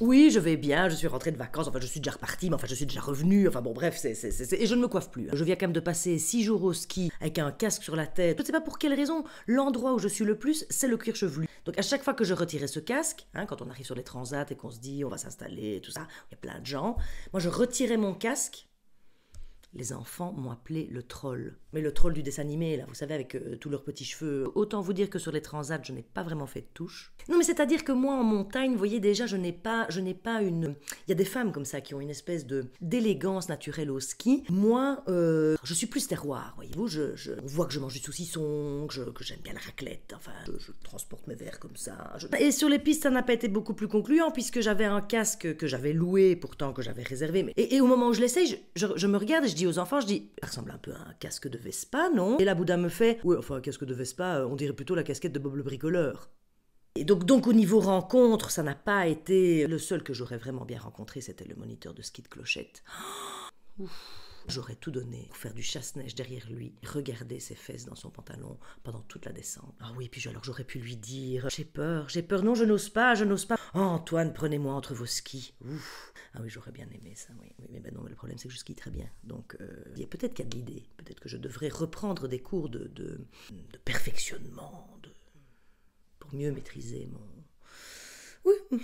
Oui, je vais bien, je suis rentrée de vacances, enfin je suis déjà repartie, mais enfin je suis déjà revenue, enfin bon bref, c'est... Et je ne me coiffe plus. Je viens quand même de passer six jours au ski avec un casque sur la tête. Je ne sais pas pour quelle raison, l'endroit où je suis le plus, c'est le cuir chevelu. Donc à chaque fois que je retirais ce casque, hein, quand on arrive sur les transats et qu'on se dit on va s'installer, tout ça, il y a plein de gens, moi je retirais mon casque les enfants m'ont appelé le troll. Mais le troll du dessin animé, là, vous savez, avec euh, tous leurs petits cheveux. Autant vous dire que sur les transats, je n'ai pas vraiment fait de touche. Non, mais c'est-à-dire que moi, en montagne, vous voyez déjà, je n'ai pas, je n'ai pas une. Il y a des femmes comme ça qui ont une espèce de d'élégance naturelle au ski. Moi, euh, je suis plus terroir, voyez-vous. Je, on voit que je mange du saucisson, que, j'aime bien la raclette. Enfin, je, transporte mes verres comme ça. Et sur les pistes, ça n'a pas été beaucoup plus concluant puisque j'avais un casque que j'avais loué, pourtant que j'avais réservé. Et, au moment où je l'essaye, je, je me regarde et je aux enfants, je dis, ressemble un peu à un casque de Vespa, non Et la Bouddha me fait, oui, enfin, un casque de Vespa, on dirait plutôt la casquette de Bob le bricoleur. Et donc, donc au niveau rencontre, ça n'a pas été le seul que j'aurais vraiment bien rencontré, c'était le moniteur de ski de clochette. Oh J'aurais tout donné pour faire du chasse-neige derrière lui, regarder ses fesses dans son pantalon pendant toute la descente. Ah oui, puis alors j'aurais pu lui dire J'ai peur, j'ai peur, non, je n'ose pas, je n'ose pas. Oh, Antoine, prenez-moi entre vos skis. Ouf. Ah oui, j'aurais bien aimé ça, oui. mais ben non, le problème c'est que je skie très bien. Donc, euh, il y a peut-être qu'il y a de l'idée. Peut-être que je devrais reprendre des cours de, de, perfectionnement, de, pour mieux maîtriser mon. Oui.